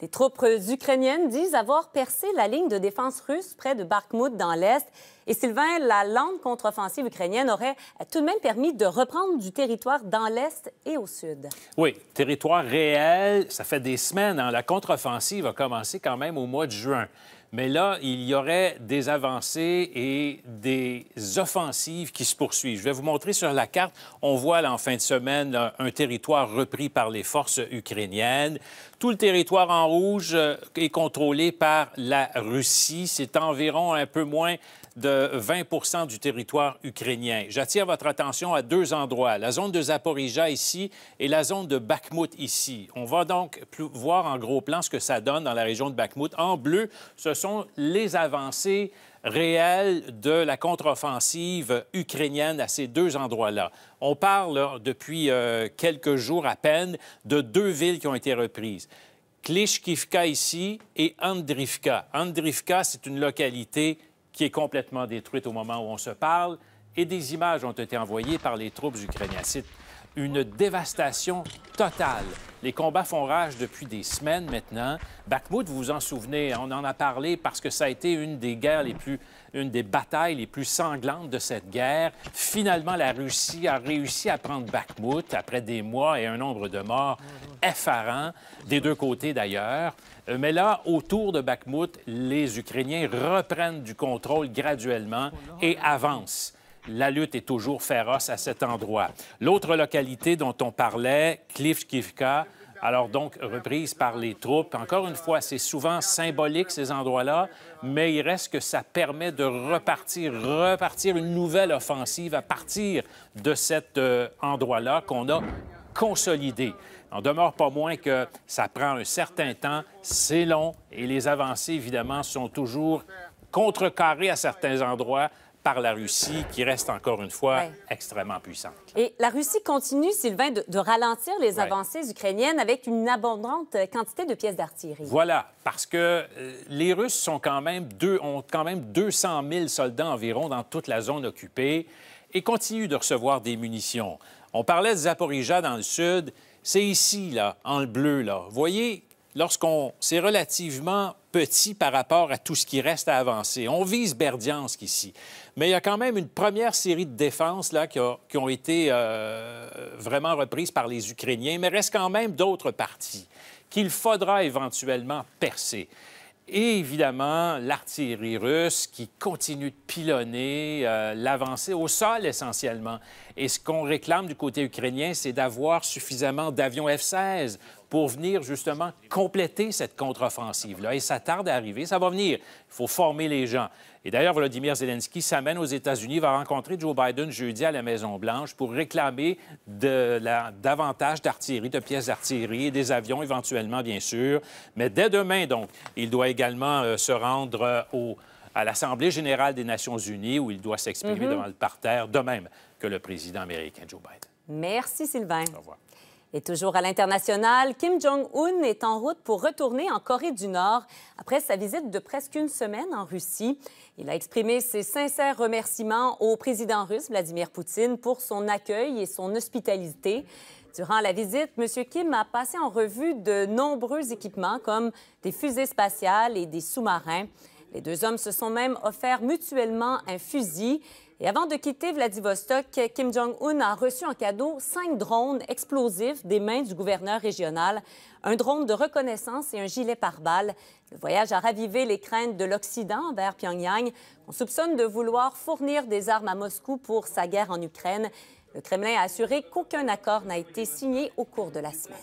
Des troupes ukrainiennes disent avoir percé la ligne de défense russe près de Bakhmut dans l'Est. Et Sylvain, la lente contre-offensive ukrainienne aurait tout de même permis de reprendre du territoire dans l'Est et au Sud. Oui, territoire réel, ça fait des semaines. Hein, la contre-offensive a commencé quand même au mois de juin. Mais là, il y aurait des avancées et des offensives qui se poursuivent. Je vais vous montrer sur la carte, on voit là, en fin de semaine un territoire repris par les forces ukrainiennes. Tout le territoire en rouge euh, est contrôlé par la Russie. C'est environ un peu moins de 20 du territoire ukrainien. J'attire votre attention à deux endroits, la zone de Zaporizhia ici et la zone de Bakhmut ici. On va donc voir en gros plan ce que ça donne dans la région de Bakhmut. En bleu, ce sont les avancées réelles de la contre-offensive ukrainienne à ces deux endroits-là. On parle depuis euh, quelques jours à peine de deux villes qui ont été reprises. Klishkivka ici et Andrivka. Andrivka, c'est une localité qui est complètement détruite au moment où on se parle, et des images ont été envoyées par les troupes ukrainiennes. Une dévastation totale. Les combats font rage depuis des semaines maintenant. Bakhmut, vous vous en souvenez, on en a parlé parce que ça a été une des guerres les plus, une des batailles les plus sanglantes de cette guerre. Finalement, la Russie a réussi à prendre Bakhmut après des mois et un nombre de morts effarant, des deux côtés d'ailleurs. Euh, mais là, autour de Bakhmut, les Ukrainiens reprennent du contrôle graduellement et avancent la lutte est toujours féroce à cet endroit. L'autre localité dont on parlait, Klivkivka, alors donc reprise par les troupes. Encore une fois, c'est souvent symbolique ces endroits-là, mais il reste que ça permet de repartir, repartir une nouvelle offensive à partir de cet euh, endroit-là qu'on a consolidé. On demeure pas moins que ça prend un certain temps, c'est long et les avancées, évidemment, sont toujours contrecarrées à certains endroits par la Russie, qui reste encore une fois extrêmement puissante. Et la Russie continue, Sylvain, de, ralentir les avancées ukrainiennes avec une abondante euh, quantité de pièces d'artillerie. Voilà, parce que euh, les Russes sont quand même deux, ont quand même 200 000 soldats environ dans toute la zone occupée et continuent de recevoir des munitions. On parlait de Zaporizhia dans le sud. C'est ici, là, en bleu, là. Vous voyez lorsqu'on c'est relativement petit par rapport à tout ce qui reste à avancer. On vise Berdiansk ici. Mais il y a quand même une première série de défenses là, qui, ont été euh, vraiment reprises par les Ukrainiens, mais reste quand même d'autres parties qu'il faudra éventuellement percer. Et évidemment, l'artillerie russe qui continue de pilonner euh, l'avancée au sol essentiellement. Et ce qu'on réclame du côté ukrainien, c'est d'avoir suffisamment d'avions F-16 pour venir justement compléter cette contre-offensive-là. Et ça tarde à arriver, ça va venir. Il faut former les gens. Et d'ailleurs, Vladimir Zelensky s'amène aux États-Unis, va rencontrer Joe Biden jeudi à la Maison-Blanche pour réclamer davantage d'artillerie, de pièces d'artillerie et des avions éventuellement, bien sûr. Mais dès demain, donc, il doit également euh, se rendre euh, à l'Assemblée générale des Nations unies où il doit s'exprimer mm-hmm. devant le parterre, de même que le président américain Joe Biden. Merci, Sylvain. Au revoir. Et toujours à l'international, Kim Jong-un est en route pour retourner en Corée du Nord après sa visite de presque une semaine en Russie. Il a exprimé ses sincères remerciements au président russe Vladimir Poutine pour son accueil et son hospitalité. Durant la visite, M. Kim a passé en revue de nombreux équipements comme des fusées spatiales et des sous-marins. Les deux hommes se sont même offerts mutuellement un fusil. Et avant de quitter Vladivostok, Kim Jong-un a reçu en cadeau cinq drones explosifs des mains du gouverneur régional, un drone de reconnaissance et un gilet pare-balles. Le voyage a ravivé les craintes de l'Occident vers Pyongyang. On soupçonne de vouloir fournir des armes à Moscou pour sa guerre en Ukraine. Le Kremlin a assuré qu'aucun accord n'a été signé au cours de la semaine.